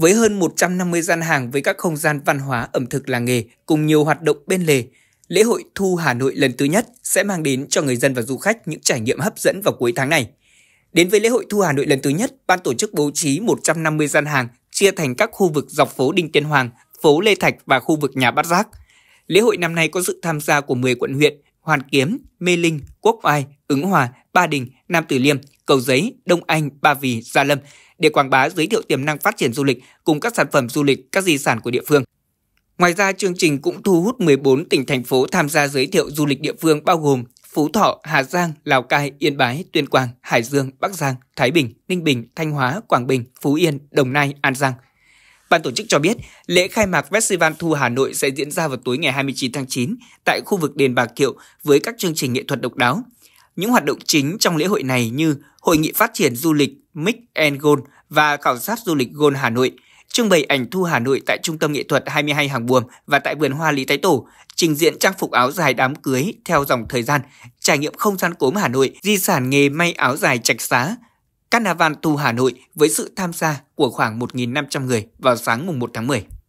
với hơn 150 gian hàng với các không gian văn hóa, ẩm thực làng nghề cùng nhiều hoạt động bên lề. Lễ hội Thu Hà Nội lần thứ nhất sẽ mang đến cho người dân và du khách những trải nghiệm hấp dẫn vào cuối tháng này. Đến với lễ hội Thu Hà Nội lần thứ nhất, ban tổ chức bố trí 150 gian hàng chia thành các khu vực dọc phố Đinh Tiên Hoàng, phố Lê Thạch và khu vực nhà Bát Giác. Lễ hội năm nay có sự tham gia của 10 quận huyện Hoàn Kiếm, Mê Linh, Quốc Oai, Ứng Hòa, Ba Đình, Nam Từ Liêm, Cầu Giấy, Đông Anh, Ba Vì, Gia Lâm để quảng bá giới thiệu tiềm năng phát triển du lịch cùng các sản phẩm du lịch, các di sản của địa phương. Ngoài ra, chương trình cũng thu hút 14 tỉnh thành phố tham gia giới thiệu du lịch địa phương bao gồm Phú Thọ, Hà Giang, Lào Cai, Yên Bái, Tuyên Quang, Hải Dương, Bắc Giang, Thái Bình, Ninh Bình, Thanh Hóa, Quảng Bình, Phú Yên, Đồng Nai, An Giang. Ban tổ chức cho biết, lễ khai mạc Festival Thu Hà Nội sẽ diễn ra vào tối ngày 29 tháng 9 tại khu vực Đền Bà Kiệu với các chương trình nghệ thuật độc đáo – những hoạt động chính trong lễ hội này như Hội nghị phát triển du lịch Mix and Gold và khảo sát du lịch Gold Hà Nội, trưng bày ảnh thu Hà Nội tại Trung tâm Nghệ thuật 22 Hàng Buồm và tại vườn hoa Lý Thái Tổ, trình diễn trang phục áo dài đám cưới theo dòng thời gian, trải nghiệm không gian cốm Hà Nội, di sản nghề may áo dài trạch xá, Carnival Tu Hà Nội với sự tham gia của khoảng 1.500 người vào sáng mùng 1 tháng 10.